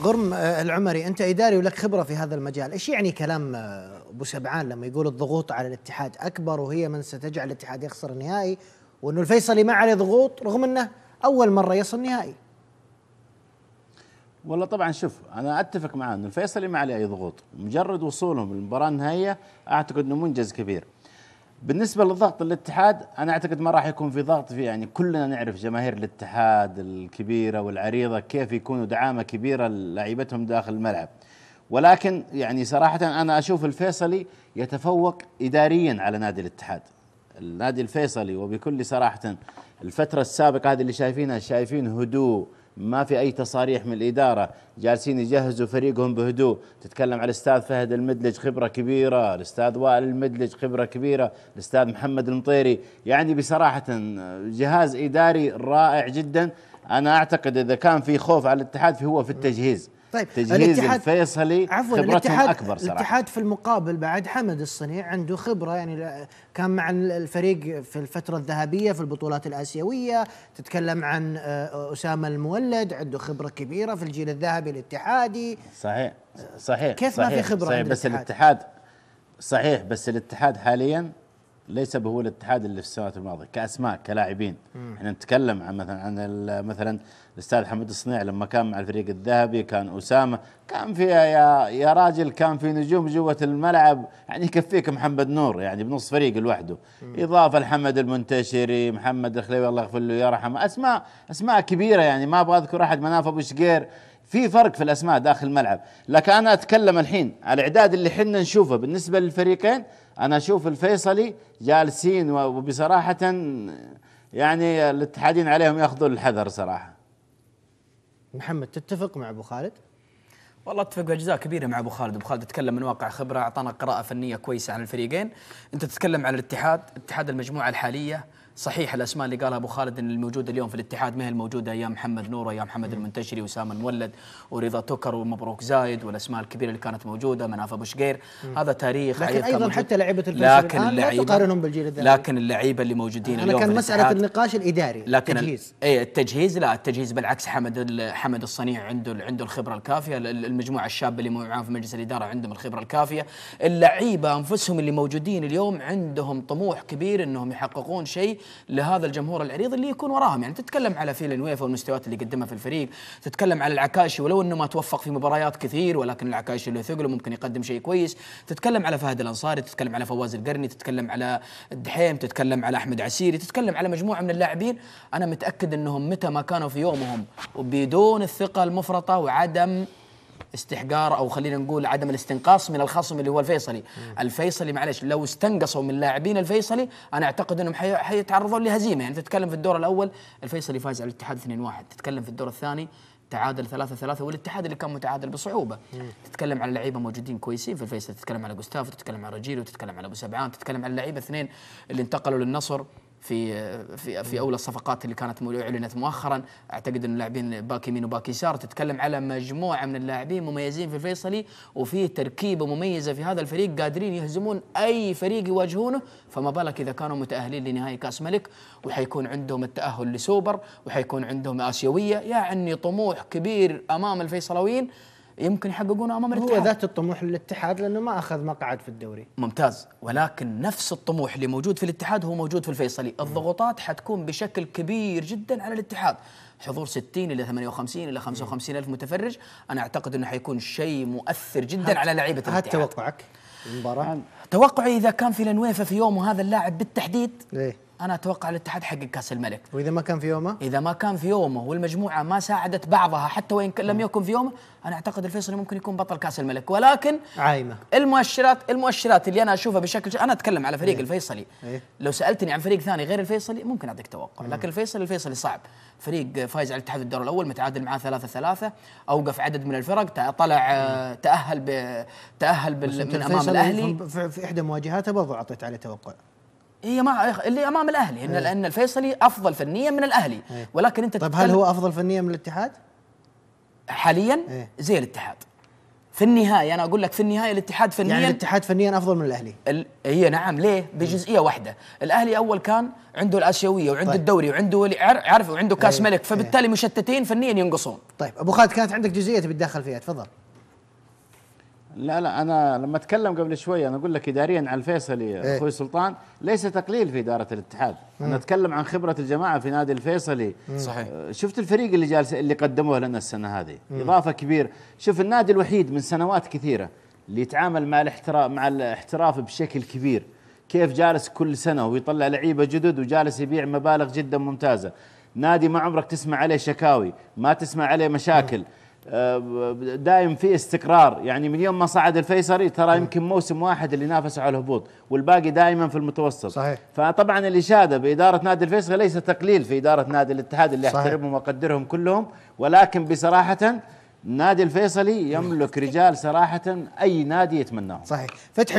غرم آه، العمري انت اداري ولك خبره في هذا المجال، ايش يعني كلام آه، ابو سبعان لما يقول الضغوط على الاتحاد اكبر وهي من ستجعل الاتحاد يخسر النهائي وانه الفيصلي ما عليه ضغوط رغم انه اول مره يصل نهائي. والله طبعا شوف انا اتفق معاه انه الفيصلي ما عليه اي ضغوط، مجرد وصولهم للمباراه النهائيه اعتقد انه منجز كبير. بالنسبة للضغط الاتحاد أنا أعتقد ما راح يكون في ضغط في يعني كلنا نعرف جماهير الاتحاد الكبيرة والعريضة كيف يكونوا دعامة كبيرة لعيبتهم داخل الملعب ولكن يعني صراحة أنا أشوف الفيصلي يتفوق إداريا على نادي الاتحاد النادي الفيصلي وبكل صراحة الفترة السابقة هذه اللي شايفينها شايفين هدوء ما في اي تصاريح من الاداره جالسين يجهزوا فريقهم بهدوء تتكلم على الاستاذ فهد المدلج خبره كبيره الاستاذ وائل المدلج خبره كبيره الاستاذ محمد المطيري يعني بصراحه جهاز اداري رائع جدا انا اعتقد اذا كان في خوف على الاتحاد فهو في التجهيز طيب تجهيز الفيصلي عفوا الاتحاد اكبر صراحه الاتحاد في المقابل بعد حمد الصنيع عنده خبره يعني كان مع الفريق في الفتره الذهبيه في البطولات الاسيويه تتكلم عن آه، اسامه المولد عنده خبره كبيره في الجيل الذهبي الاتحادي صحيح صحيح كيف صحيح ما في خبره صحيح بس الاتحاد صحيح بس الاتحاد حاليا ليس هو الاتحاد اللي في السنوات الماضيه كاسماء كلاعبين احنا نتكلم عن مثلا عن مثلا الاستاذ حمد الصنيع لما كان مع الفريق الذهبي كان اسامه كان في يا يا راجل كان في نجوم جوه الملعب يعني يكفيك محمد نور يعني بنص فريق لوحده اضافه لحمد المنتشري محمد الخليوي الله يغفر له ويرحمه اسماء اسماء كبيره يعني ما ابغى اذكر احد مناف ابو شقير في فرق في الاسماء داخل الملعب لكن انا اتكلم الحين الاعداد اللي حنا نشوفه بالنسبه للفريقين انا اشوف الفيصلي جالسين وبصراحه يعني الاتحادين عليهم ياخذون الحذر صراحه محمد تتفق مع ابو خالد والله اتفق باجزاء كبيره مع ابو خالد ابو خالد تكلم من واقع خبره اعطانا قراءه فنيه كويسه عن الفريقين انت تتكلم عن الاتحاد اتحاد المجموعه الحاليه صحيح الاسماء اللي قالها ابو خالد ان الموجوده اليوم في الاتحاد ما هي الموجوده ايام محمد نور ايام محمد المنتشري وسام المولد ورضا تكر ومبروك زايد والاسماء الكبيره اللي كانت موجوده مناف ابو شقير هذا تاريخ لكن ايضا حتى لعيبه لكن اللعيبه تقارنهم بالجيل الذهبي لكن اللعيبه اللي موجودين أنا اليوم كان مساله النقاش الاداري لكن التجهيز اي التجهيز لا التجهيز بالعكس حمد حمد الصنيع عنده عنده الخبره الكافيه المجموعه الشابه اللي معاه في مجلس الاداره عندهم الخبره الكافيه اللعيبه انفسهم اللي موجودين اليوم عندهم طموح كبير انهم يحققون شيء لهذا الجمهور العريض اللي يكون وراهم يعني تتكلم على فيل نويفا والمستويات اللي قدمها في الفريق تتكلم على العكاشي ولو انه ما توفق في مباريات كثير ولكن العكاشي اللي ثقله ممكن يقدم شيء كويس تتكلم على فهد الانصاري تتكلم على فواز القرني تتكلم على الدحيم تتكلم على احمد عسيري تتكلم على مجموعه من اللاعبين انا متاكد انهم متى ما كانوا في يومهم وبدون الثقه المفرطه وعدم استحقار او خلينا نقول عدم الاستنقاص من الخصم اللي هو الفيصلي مم. الفيصلي معلش لو استنقصوا من لاعبين الفيصلي انا اعتقد انهم حيتعرضون لهزيمه يعني تتكلم في الدور الاول الفيصلي فاز على الاتحاد 2-1 تتكلم في الدور الثاني تعادل 3 3 والاتحاد اللي كان متعادل بصعوبه مم. تتكلم على لعيبه موجودين كويسين في الفيصل تتكلم على جوستاف تتكلم على رجيلو تتكلم على ابو سبعان تتكلم على لعيبه اثنين اللي انتقلوا للنصر في في في اولى الصفقات اللي كانت اعلنت مؤخرا اعتقد ان اللاعبين باك يمين وباك يسار تتكلم على مجموعه من اللاعبين مميزين في الفيصلي وفي تركيبه مميزه في هذا الفريق قادرين يهزمون اي فريق يواجهونه فما بالك اذا كانوا متاهلين لنهائي كاس ملك وحيكون عندهم التاهل لسوبر وحيكون عندهم اسيويه يعني طموح كبير امام الفيصلاويين يمكن يحققونه امام الاتحاد هو ذات الطموح للاتحاد لانه ما اخذ مقعد في الدوري ممتاز ولكن نفس الطموح اللي موجود في الاتحاد هو موجود في الفيصلي الضغوطات حتكون بشكل كبير جدا على الاتحاد حضور 60 الى 58 الى 55 الف متفرج انا اعتقد انه حيكون شيء مؤثر جدا على لعيبه الاتحاد هذا توقعك المباراه توقعي اذا كان في لنويفه في يوم وهذا اللاعب بالتحديد ليه؟ انا اتوقع الاتحاد حقق كاس الملك واذا ما كان في يومه اذا ما كان في يومه والمجموعه ما ساعدت بعضها حتى وان لم يكن في يومه انا اعتقد الفيصلي ممكن يكون بطل كاس الملك ولكن عايمه المؤشرات المؤشرات اللي انا اشوفها بشكل انا اتكلم على فريق إيه؟ الفيصلي إيه؟ لو سالتني عن فريق ثاني غير الفيصلي ممكن اعطيك توقع لكن الفيصلي الفيصلي صعب فريق فايز على الاتحاد الدور الاول متعادل معاه ثلاثة ثلاثة اوقف عدد من الفرق طلع آه، تاهل تاهل من امام الاهلي في احدى مواجهاته برضو اعطيت عليه توقع هي مع اللي امام الاهلي ان لان إيه. الفيصلي افضل فنيا من الاهلي أيه. ولكن انت طيب هل هو افضل فنيا من الاتحاد؟ حاليا أيه. زي الاتحاد في النهايه انا اقول لك في النهايه الاتحاد يعني فنيا يعني الاتحاد فنيا افضل من الاهلي ال... هي نعم ليه؟ بجزئيه واحده، الاهلي اول كان عنده الاسيويه وعنده طيب. الدوري وعنده ولي عارف وعنده كاس أيه. ملك فبالتالي أيه. مشتتين فنيا ينقصون طيب ابو خالد كانت عندك جزئيه تبي فيها تفضل لا لا انا لما اتكلم قبل شوي انا اقول لك اداريا على الفيصلي إيه. اخوي سلطان ليس تقليل في اداره الاتحاد مم. انا اتكلم عن خبره الجماعه في نادي الفيصلي صحيح آه، شفت الفريق اللي جالس اللي قدموه لنا السنه هذه مم. اضافه كبيره شوف النادي الوحيد من سنوات كثيره اللي يتعامل مع الاحتراف مع الاحتراف بشكل كبير كيف جالس كل سنه ويطلع لعيبه جدد وجالس يبيع مبالغ جدا ممتازه نادي ما عمرك تسمع عليه شكاوي ما تسمع عليه مشاكل مم. آه، دائم في استقرار يعني من يوم ما صعد الفيصلي ترى يمكن موسم واحد اللي نافس على الهبوط والباقي دائما في المتوسط صحيح فطبعا الإشادة بإدارة نادي الفيصلي ليس تقليل في إدارة نادي الاتحاد اللي أحترمهم وأقدرهم كلهم ولكن بصراحة نادي الفيصلي يملك رجال صراحة أي نادي يتمناه صحيح فتح